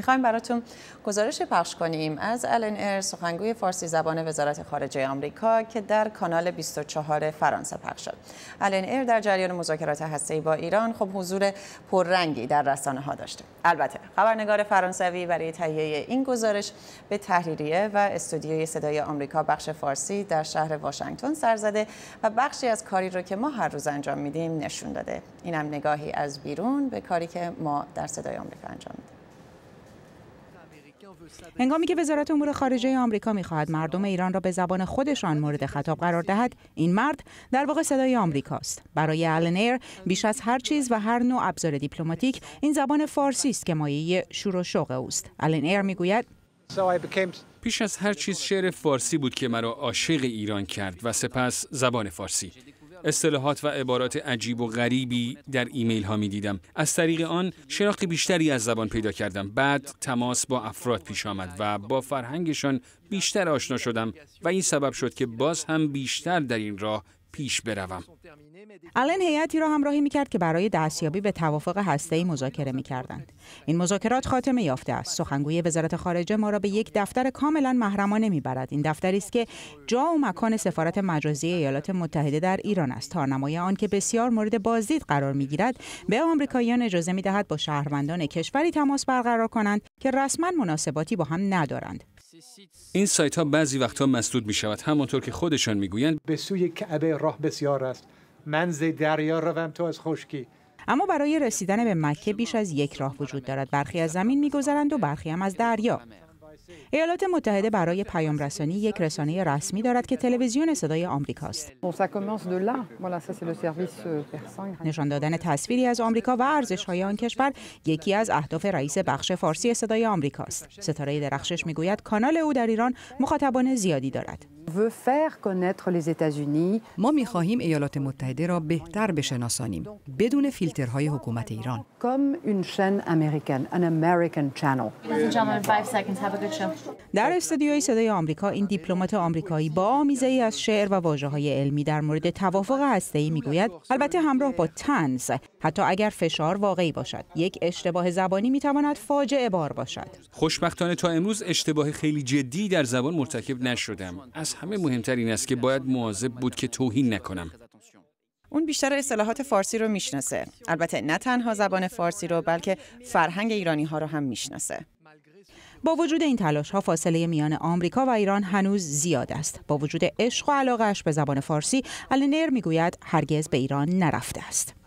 میخوایم براتون گزارش پخش کنیم از الن ایر سخنگوی فارسی زبان وزارت خارجه آمریکا که در کانال 24 فرانسه پخش شد الن ایر در جریان مذاکرات هسته‌ای با ایران خب حضور پررنگی در رسانه ها داشته البته خبرنگار فرانسوی برای تهیه این گزارش به تحریریه و استودیوی صدای آمریکا بخش فارسی در شهر واشنگتن سر زده و بخشی از کاری رو که ما هر روز انجام میدیم نشون داده اینم نگاهی از بیرون به کاری که ما در صدای آمریکا انجام میدیم هنگامی که وزارت امور خارجه آمریکا میخواهد مردم ایران را به زبان خودشان مورد خطاب قرار دهد این مرد در واقع صدای آمریکاست برای ایر بیش از هر چیز و هر نوع ابزار دیپلماتیک این زبان فارسی است که مایه شور و شوق اوست می میگوید پیش از هر چیز شعر فارسی بود که مرا عاشق ایران کرد و سپس زبان فارسی اصطلاحات و عبارات عجیب و غریبی در ایمیل ها می دیدم. از طریق آن شناخت بیشتری از زبان پیدا کردم. بعد تماس با افراد پیش آمد و با فرهنگشان بیشتر آشنا شدم و این سبب شد که باز هم بیشتر در این راه پیش بروم. آلن هیئتی را همراهی میکرد که برای دستیابی به توافق هسته‌ای مذاکره میکردند این مذاکرات خاتمه یافته است سخنگوی وزارت خارجه ما را به یک دفتر کاملا محرمانه میبرد این دفتری است که جا و مکان سفارت مجازی ایالات متحده در ایران است تارنمای آن که بسیار مورد بازدید قرار میگیرد به آمریکاییان اجازه میدهد با شهروندان کشوری تماس برقرار کنند که رسما مناسباتی با هم ندارند این سایت ها بعضی وقتها مسدود می شود همانطور که خودشان میگویند به سوی کعبه راه بسیار است من دریا روم تو از خشکی اما برای رسیدن به مکه بیش از یک راه وجود دارد برخی از زمین میگذرند و برخی هم از دریا ایالات متحده برای پیام رسانی یک رسانه رسمی دارد که تلویزیون صدای آمریکاست. Euh, نشان دادن تصویری از آمریکا و ارزش های آن کشور یکی از اهداف رئیس بخش فارسی صدای آمریکاست. ستاره درخشش میگوید کانال او در ایران مخاطبان زیادی دارد. ما میخواهیم ایالات متحده را بهتر بشناسانیم بدون فیلترهای حکومت ایران در استودیوی صدای آمریکا این دیپلمات آمریکایی با آمیزه ای از شعر و واجه های علمی در مورد توافق می میگوید البته همراه با تنز حتی اگر فشار واقعی باشد یک اشتباه زبانی میتواند فاجعه بار باشد خوشبختانه تا امروز اشتباه خیلی جدی در زبان مرتکب نشدم از همه مهمتر این است که باید مواظب بود که توهین نکنم. اون بیشتر اصطلاحات فارسی رو میشناسه. البته نه تنها زبان فارسی رو بلکه فرهنگ ایرانی ها رو هم میشناسه. با وجود این تلاش ها فاصله میان آمریکا و ایران هنوز زیاد است. با وجود عشق و علاقهش به زبان فارسی، النر میگوید هرگز به ایران نرفته است.